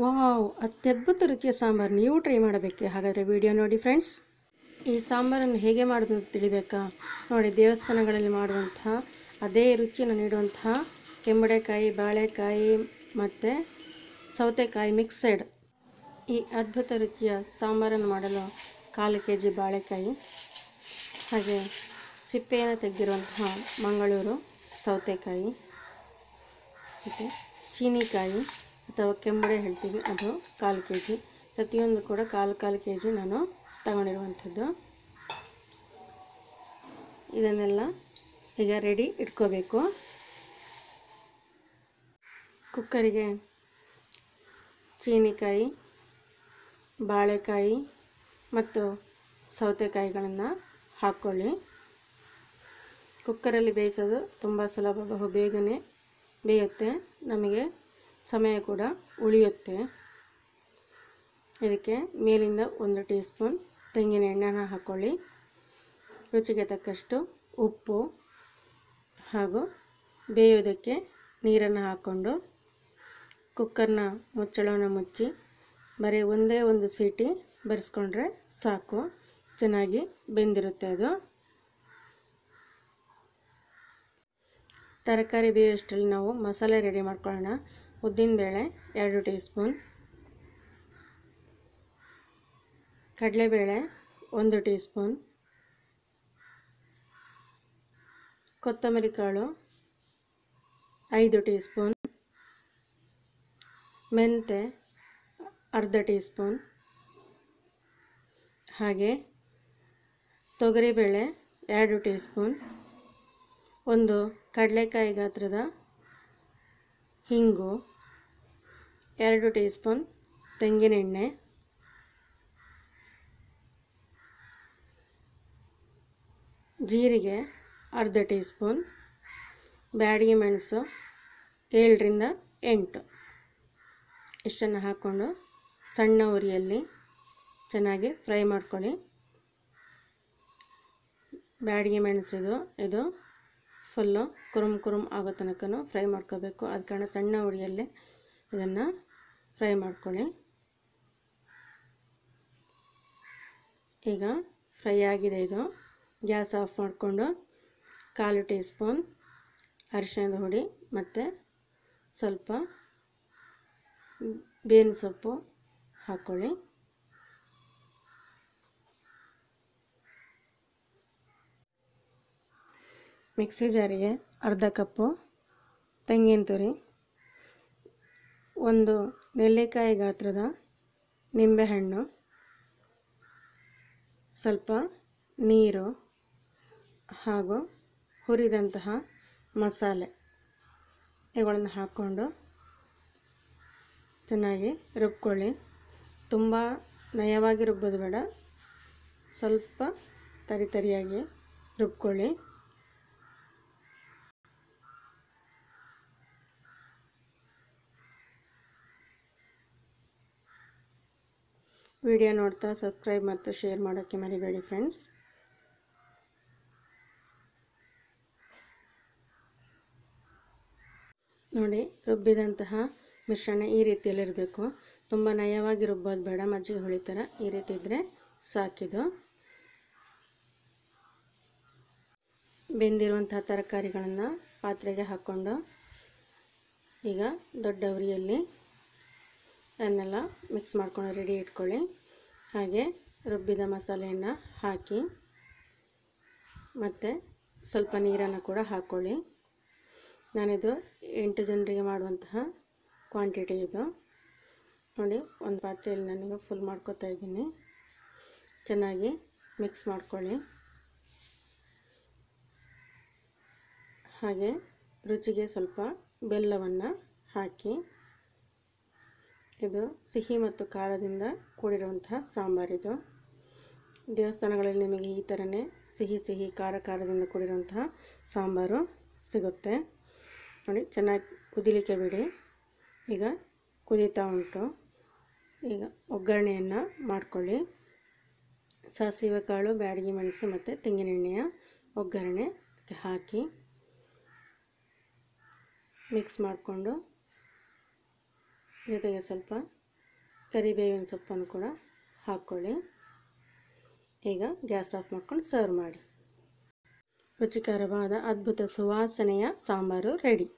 wow ಅತ್ಯದ್ಭುತ ರುಚಿಯ ಸಾಂಬಾರು ನೀವು try ಮಾಡಬೇಕೆ ಹಾಗಾದರೆ ವಿಡಿಯೋ ನೋಡಿ ಫ್ರೆಂಡ್ಸ್ ಈ ಸಾಂಬಾರನ್ನು ಹೇಗೆ ಮಾಡೋದು ಅಂತ ತಿಳಿಬೇಕಾ ನೋಡಿ ದೇವಸ್ಥಾನಗಳಲ್ಲಿ ಮಾಡುವಂತಹ ಅದೇ ರುಚಿಯನ್ನು ನೀಡುವಂತಹ ಕೆಂಬಡೆಕಾಯಿ ಬಾಳೆಕಾಯಿ ಮತ್ತು ಸೌತೆಕಾಯಿ ಮಿಕ್ಸೆಡ್ ಈ ಅದ್ಭುತ ರುಚಿಯ ಸಾಂಬಾರನ್ನು ಮಾಡಲು ಕಾಲು ಕೆ ಜಿ ಬಾಳೆಕಾಯಿ ಹಾಗೆ ಸಿಪ್ಪೆಯನ್ನು ತೆಗೆದಿರುವಂತಹ ಮಂಗಳೂರು ಸೌತೆಕಾಯಿ ಮತ್ತು ಚೀನಿಕಾಯಿ ಅಥವಾ ಕೆಂಬಡೆ ಹೇಳ್ತೀವಿ ಅದು ಕಾಲು ಕೆ ಜಿ ಪ್ರತಿಯೊಂದು ಕೂಡ ಕಾಲು ಕಾಲು ಕೆ ಜಿ ನಾನು ತಗೊಂಡಿರುವಂಥದ್ದು ಇದನ್ನೆಲ್ಲ ಈಗ ರೆಡಿ ಇಟ್ಕೋಬೇಕು ಕುಕ್ಕರಿಗೆ ಚೀನಿಕಾಯಿ ಬಾಳೆಕಾಯಿ ಮತ್ತು ಸೌತೆಕಾಯಿಗಳನ್ನು ಹಾಕ್ಕೊಳ್ಳಿ ಕುಕ್ಕರಲ್ಲಿ ಬೇಯಿಸೋದು ತುಂಬ ಸುಲಭ ಬಹು ಬೇಗನೆ ಬೇಯುತ್ತೆ ನಮಗೆ ಸಮಯ ಕೂಡ ಉಳಿಯುತ್ತೆ ಇದಕ್ಕೆ ಮೇಲಿಂದ ಒಂದು ಟೀ ಸ್ಪೂನ್ ತೆಂಗಿನ ಎಣ್ಣೆನ ಹಾಕ್ಕೊಳ್ಳಿ ರುಚಿಗೆ ತಕ್ಕಷ್ಟು ಉಪ್ಪು ಹಾಗೂ ಬೇಯೋದಕ್ಕೆ ನೀರನ್ನು ಹಾಕ್ಕೊಂಡು ಕುಕ್ಕರ್ನ ಮುಚ್ಚಳವನ್ನು ಮುಚ್ಚಿ ಬರೀ ಒಂದೇ ಒಂದು ಸೀಟಿ ಬರೆಸ್ಕೊಂಡ್ರೆ ಸಾಕು ಚೆನ್ನಾಗಿ ಬೆಂದಿರುತ್ತೆ ಅದು ತರಕಾರಿ ಬೇಯೋಷ್ಟರಲ್ಲಿ ನಾವು ಮಸಾಲೆ ರೆಡಿ ಮಾಡ್ಕೊಳ್ಳೋಣ ಬೇಳೆ ಎರಡು ಟೀ ಸ್ಪೂನ್ ಕಡಲೆಬೇಳೆ ಒಂದು ಟೀ ಸ್ಪೂನ್ ಕೊತ್ತಂಬರಿ ಕಾಳು ಐದು ಟೀ ಸ್ಪೂನ್ ಮೆಂತೆ ಅರ್ಧ ಟೀ ಸ್ಪೂನ್ ಹಾಗೆ ತೊಗರಿಬೇಳೆ ಎರಡು ಟೀ ಸ್ಪೂನ್ ಒಂದು ಕಡಲೆಕಾಯಿ ಗಾತ್ರದ ಹಿಂಗು ಎರಡು ಟೀ ಸ್ಪೂನ್ ತೆಂಗಿನ ಎಣ್ಣೆ ಜೀರಿಗೆ ಅರ್ಧ ಟೀ ಸ್ಪೂನ್ ಬ್ಯಾಡಿಗೆ ಮೆಣಸು ಏಳರಿಂದ ಎಂಟು ಇಷ್ಟನ್ನು ಹಾಕ್ಕೊಂಡು ಸಣ್ಣ ಉರಿಯಲ್ಲಿ ಚೆನ್ನಾಗಿ ಫ್ರೈ ಮಾಡ್ಕೊಳ್ಳಿ ಬ್ಯಾಡಿಗೆ ಮೆಣಸಿದು ಇದು ಫುಲ್ಲು ಕುರುಮ್ ಕುರುಮ್ ಆಗೋ ತನಕ ಫ್ರೈ ಮಾಡ್ಕೋಬೇಕು ಅದು ಕಾರಣ ಸಣ್ಣ ಉರಿಯಲ್ಲಿ ಇದನ್ನು ಫ್ರೈ ಮಾಡ್ಕೊಳ್ಳಿ ಈಗ ಫ್ರೈ ಆಗಿದೆ ಇದು ಗ್ಯಾಸ್ ಆಫ್ ಮಾಡಿಕೊಂಡು ಕಾಲು ಟೀ ಸ್ಪೂನ್ ಅರಿಶಿಣದ ಹುಡಿ ಮತ್ತು ಸ್ವಲ್ಪ ಬೇನ್ ಸೊಪ್ಪು ಹಾಕ್ಕೊಳ್ಳಿ ಮಿಕ್ಸಿ ಜಾರಿಗೆ ಅರ್ಧ ಕಪ್ಪು ತೆಂಗಿನ ತುರಿ ಒಂದು ನೆಲ್ಲಿಕಾಯಿ ಗಾತ್ರದ ನಿಂಬೆಹಣ್ಣು ಸ್ವಲ್ಪ ನೀರು ಹಾಗೂ ಹುರಿದಂತಹ ಮಸಾಲೆ ಇವುಗಳನ್ನು ಹಾಕ್ಕೊಂಡು ಚೆನ್ನಾಗಿ ರುಬ್ಕೊಳ್ಳಿ ತುಂಬ ನಯವಾಗಿ ರುಬ್ಬೋದು ಬೇಡ ಸ್ವಲ್ಪ ತರಿತರಿಯಾಗಿ ರುಬ್ಕೊಳ್ಳಿ ವಿಡಿಯೋ ನೋಡ್ತಾ ಸಬ್ಸ್ಕ್ರೈಬ್ ಮತ್ತು ಶೇರ್ ಮಾಡೋಕ್ಕೆ ಮರಿಬೇಡಿ ಫ್ರೆಂಡ್ಸ್ ನೋಡಿ ರುಬ್ಬಿದಂತಹ ಮಿಶ್ರಣ ಈ ರೀತಿಯಲ್ಲಿರಬೇಕು ತುಂಬ ನಯವಾಗಿ ರುಬ್ಬೋದು ಬೇಡ ಮಜ್ಜಿಗೆ ಹುಳಿ ಥರ ಈ ರೀತಿ ಇದ್ದರೆ ಸಾಕಿದು ಬೆಂದಿರುವಂತಹ ತರಕಾರಿಗಳನ್ನು ಪಾತ್ರೆಗೆ ಹಾಕ್ಕೊಂಡು ಈಗ ದೊಡ್ಡವರಿಯಲ್ಲಿ ಅದನ್ನೆಲ್ಲ ಮಿಕ್ಸ್ ಮಾಡ್ಕೊಂಡು ರೆಡಿ ಇಟ್ಕೊಳ್ಳಿ ಹಾಗೆ ರುಬ್ಬಿದ ಮಸಾಲೆಯನ್ನು ಹಾಕಿ ಮತ್ತು ಸ್ವಲ್ಪ ನೀರನ್ನು ಕೂಡ ಹಾಕ್ಕೊಳ್ಳಿ ನಾನಿದು ಎಂಟು ಜನರಿಗೆ ಮಾಡುವಂತಹ ಕ್ವಾಂಟಿಟಿ ಇದು ನೋಡಿ ಒಂದು ಪಾತ್ರೆಯಲ್ಲಿ ನನಗೆ ಫುಲ್ ಮಾಡ್ಕೊತಾ ಇದ್ದೀನಿ ಚೆನ್ನಾಗಿ ಮಿಕ್ಸ್ ಮಾಡ್ಕೊಳ್ಳಿ ಹಾಗೆ ರುಚಿಗೆ ಸ್ವಲ್ಪ ಬೆಲ್ಲವನ್ನು ಹಾಕಿ ಇದು ಸಿಹಿ ಮತ್ತು ಖಾರದಿಂದ ಕೂಡಿರುವಂತಹ ಸಾಂಬಾರಿದು ದೇವಸ್ಥಾನಗಳಲ್ಲಿ ನಿಮಗೆ ಈ ಥರನೇ ಸಿಹಿ ಸಿಹಿ ಖಾರ ಖಾರದಿಂದ ಕೂಡಿರುವಂತಹ ಸಾಂಬಾರು ಸಿಗುತ್ತೆ ನೋಡಿ ಚೆನ್ನಾಗಿ ಕುದಿಲಿಕ್ಕೆ ಬಿಡಿ ಈಗ ಕುದೀತಾ ಉಂಟು ಈಗ ಒಗ್ಗರಣೆಯನ್ನು ಮಾಡಿಕೊಳ್ಳಿ ಸಾಸಿವೆ ಕಾಳು ಬ್ಯಾಡಗಿ ಮೆಣಸು ಮತ್ತು ತೆಂಗಿನೆಣ್ಣೆಯ ಒಗ್ಗರಣೆ ಹಾಕಿ ಮಿಕ್ಸ್ ಮಾಡಿಕೊಂಡು ಜೊತೆಗೆ ಸ್ವಲ್ಪ ಕರಿಬೇವಿನ ಸೊಪ್ಪನ್ನು ಕೂಡ ಹಾಕ್ಕೊಳ್ಳಿ ಈಗ ಗ್ಯಾಸ್ ಆಫ್ ಮಾಡ್ಕೊಂಡು ಸರ್ವ್ ಮಾಡಿ ರುಚಿಕರವಾದ ಅದ್ಭುತ ಸುವಾಸನೆಯ ಸಾಂಬಾರು ರೆಡಿ